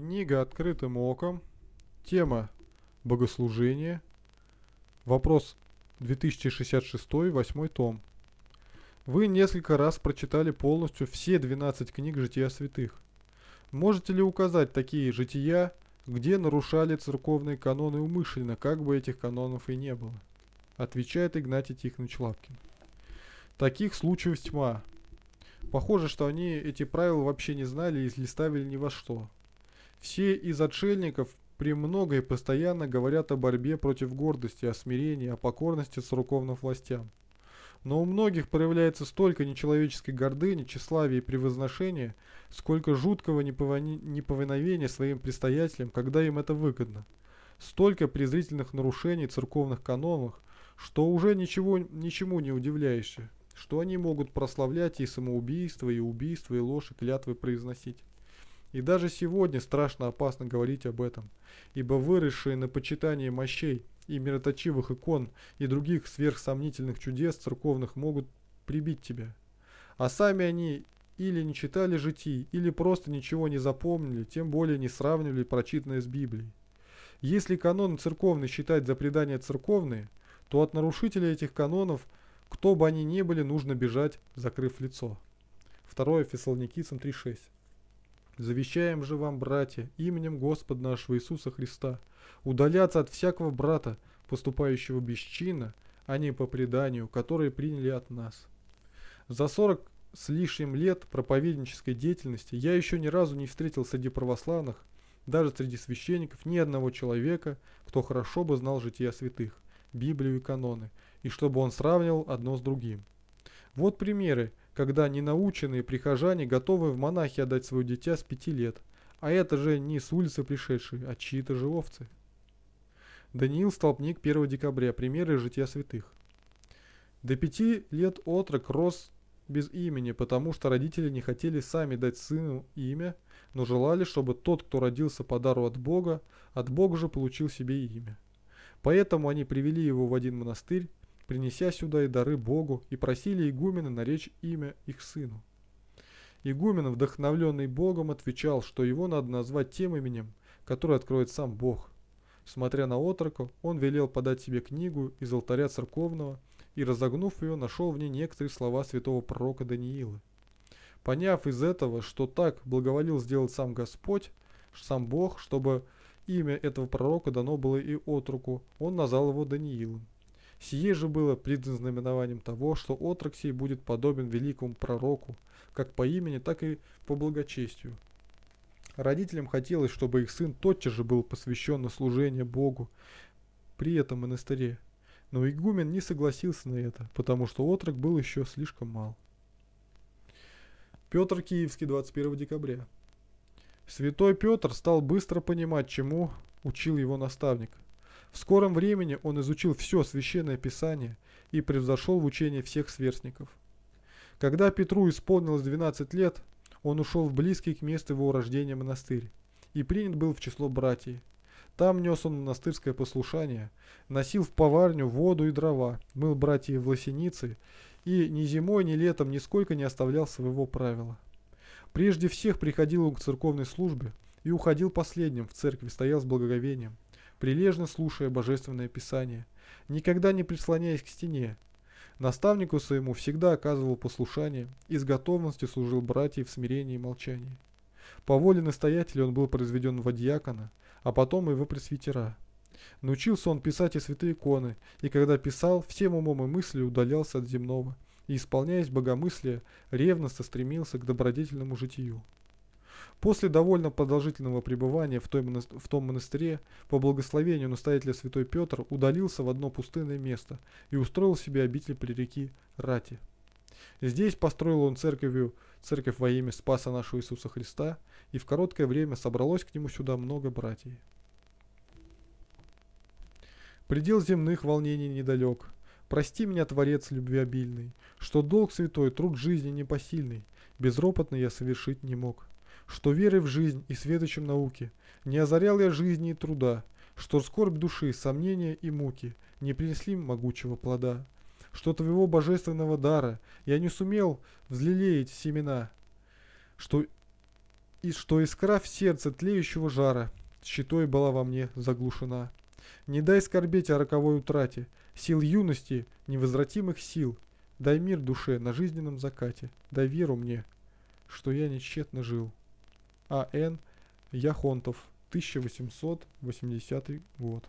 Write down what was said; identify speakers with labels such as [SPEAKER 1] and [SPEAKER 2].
[SPEAKER 1] Книга «Открытым оком». Тема «Богослужение». Вопрос 2066, 8 том. Вы несколько раз прочитали полностью все 12 книг «Жития святых». Можете ли указать такие жития, где нарушали церковные каноны умышленно, как бы этих канонов и не было? Отвечает Игнатий Тихонович Лапкин. Таких случаев тьма. Похоже, что они эти правила вообще не знали и листавили ни во что. Все из отшельников при многое постоянно говорят о борьбе против гордости, о смирении, о покорности церковным властям. Но у многих проявляется столько нечеловеческой гордыни, тщеславия и превозношения, сколько жуткого неповиновения своим предстоятелям, когда им это выгодно. Столько презрительных нарушений церковных канонов, что уже ничего, ничему не удивляешься, что они могут прославлять и самоубийство, и убийство, и ложь, и клятвы произносить. И даже сегодня страшно опасно говорить об этом, ибо выросшие на почитание мощей и мироточивых икон и других сверхсомнительных чудес церковных могут прибить тебя. А сами они или не читали житий, или просто ничего не запомнили, тем более не сравнивали прочитанное с Библией. Если каноны церковные считать за предание церковные, то от нарушителей этих канонов, кто бы они ни были, нужно бежать, закрыв лицо. 2 Фессалоникийцам 3.6 Завещаем же вам, братья, именем Господа нашего Иисуса Христа, удаляться от всякого брата, поступающего без чина, а не по преданию, которое приняли от нас. За сорок с лишним лет проповеднической деятельности я еще ни разу не встретил среди православных, даже среди священников, ни одного человека, кто хорошо бы знал жития святых, Библию и каноны, и чтобы он сравнивал одно с другим. Вот примеры, когда ненаученные прихожане готовы в монахи отдать свое дитя с пяти лет. А это же не с улицы пришедшие, а чьи-то же овцы. Даниил Столпник 1 декабря. Примеры жития святых. До пяти лет отрок рос без имени, потому что родители не хотели сами дать сыну имя, но желали, чтобы тот, кто родился по дару от Бога, от Бога же получил себе имя. Поэтому они привели его в один монастырь, принеся сюда и дары Богу, и просили игумена наречь имя их сыну. Игумен, вдохновленный Богом, отвечал, что его надо назвать тем именем, которое откроет сам Бог. Смотря на отрока, он велел подать себе книгу из алтаря церковного и, разогнув ее, нашел в ней некоторые слова святого пророка Даниила. Поняв из этого, что так благоволил сделать сам Господь, сам Бог, чтобы имя этого пророка дано было и отруку, он назвал его Даниилом. Сие же было предзнаменованием того, что отрок сей будет подобен великому пророку, как по имени, так и по благочестию. Родителям хотелось, чтобы их сын тотчас же был посвящен на служение Богу при этом монастыре, но игумен не согласился на это, потому что отрок был еще слишком мал. Петр Киевский, 21 декабря. Святой Петр стал быстро понимать, чему учил его наставник – в скором времени он изучил все священное писание и превзошел в учении всех сверстников. Когда Петру исполнилось 12 лет, он ушел в близкий к месту его рождения монастырь и принят был в число братьев. Там нес он монастырское послушание, носил в поварню воду и дрова, мыл братьев в власеницы и ни зимой, ни летом нисколько не оставлял своего правила. Прежде всех приходил он к церковной службе и уходил последним в церкви, стоял с благоговением прилежно слушая Божественное Писание, никогда не прислоняясь к стене. Наставнику своему всегда оказывал послушание и с готовностью служил братьям в смирении и молчании. По воле настоятеля он был произведен в дьякона, а потом и во пресвитера. Научился он писать и святые иконы, и когда писал, всем умом и мыслью удалялся от земного, и, исполняясь богомыслия, ревностно стремился к добродетельному житию. После довольно продолжительного пребывания в, той монастыре, в том монастыре, по благословению настоятеля святой Петр удалился в одно пустынное место и устроил себе обитель при реке Рати. Здесь построил он церковью, церковь во имя Спаса нашего Иисуса Христа, и в короткое время собралось к нему сюда много братьев. Предел земных волнений недалек. Прости меня, Творец любви обильный, что долг святой, труд жизни непосильный, безропотно я совершить не мог что веры в жизнь и светочем науки не озарял я жизни и труда, что скорбь души, сомнения и муки не принесли могучего плода, что твоего божественного дара я не сумел взлелеять семена, что и что искра в сердце тлеющего жара щитой была во мне заглушена. Не дай скорбеть о роковой утрате, сил юности, невозвратимых сил, дай мир душе на жизненном закате, дай веру мне, что я нечетно жил. А.Н. Яхонтов, 1880 год.